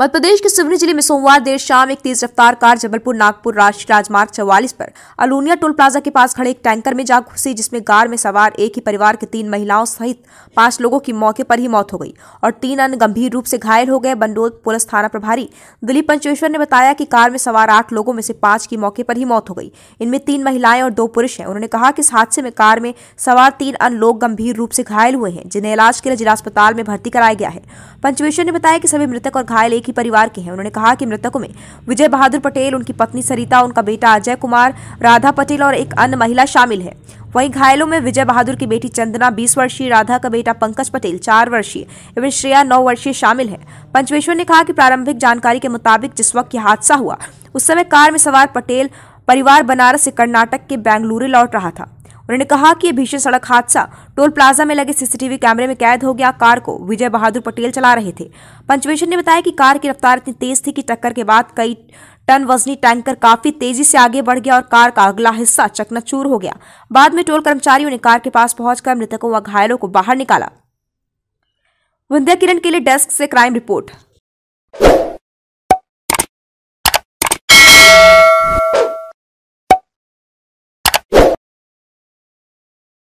मध्य प्रदेश के सिवनी जिले में सोमवार देर शाम एक तेज रफ्तार कार जबलपुर नागपुर राष्ट्रीय राजमार्ग चौवालीस पर अलूनिया टोल प्लाजा के पास खड़े एक टैंकर में जा घुसी जिसमें कार में सवार एक ही परिवार के तीन महिलाओं सहित पांच लोगों की मौके पर ही मौत हो गई और तीन अन्य गंभीर रूप से घायल हो गए बंडोल पुलिस थाना प्रभारी दिलीप पंचेश्वर ने बताया कि कार में सवार आठ लोगों में से पांच की मौके पर ही मौत हो गई इनमें तीन महिलाएं और दो पुरुष हैं उन्होंने कहा कि इस हादसे में कार में सवार तीन अन्य लोग गंभीर रूप से घायल हुए हैं जिन्हें इलाज के लिए जिला अस्पताल में भर्ती कराया गया है पंचवेश्वर ने बताया कि सभी मृतक और घायल एक एक ही परिवार के हैं उन्होंने कहा कि मृतकों में विजय बहादुर पटेल उनकी पत्नी सरिता उनका बेटा अजय कुमार राधा पटेल और एक अन्य महिला शामिल है वहीं घायलों में विजय बहादुर की बेटी चंदना 20 वर्षीय राधा का बेटा पंकज पटेल चार वर्षीय एवं श्रेया नौ वर्षीय शामिल है पंचवेश्वर ने कहा कि प्रारंभिक जानकारी के मुताबिक जिस वक्त यह हादसा हुआ उस समय कार में सवार पटेल परिवार बनारस से कर्नाटक के बेंगलुरु लौट रहा था उन्होंने कहा कि यह भीषण सड़क हादसा टोल प्लाजा में लगे सीसीटीवी कैमरे में कैद हो गया कार को विजय बहादुर पटेल चला रहे थे पंचमेश्वर ने बताया कि कार की रफ्तार इतनी तेज थी कि टक्कर के बाद कई टन वजनी टैंकर काफी तेजी से आगे बढ़ गया और कार का अगला हिस्सा चकनाचूर हो गया बाद में टोल कर्मचारियों ने कार के पास पहुंचकर मृतकों व घायलों को बाहर निकाला विंध्या किरण के लिए डेस्क से क्राइम रिपोर्ट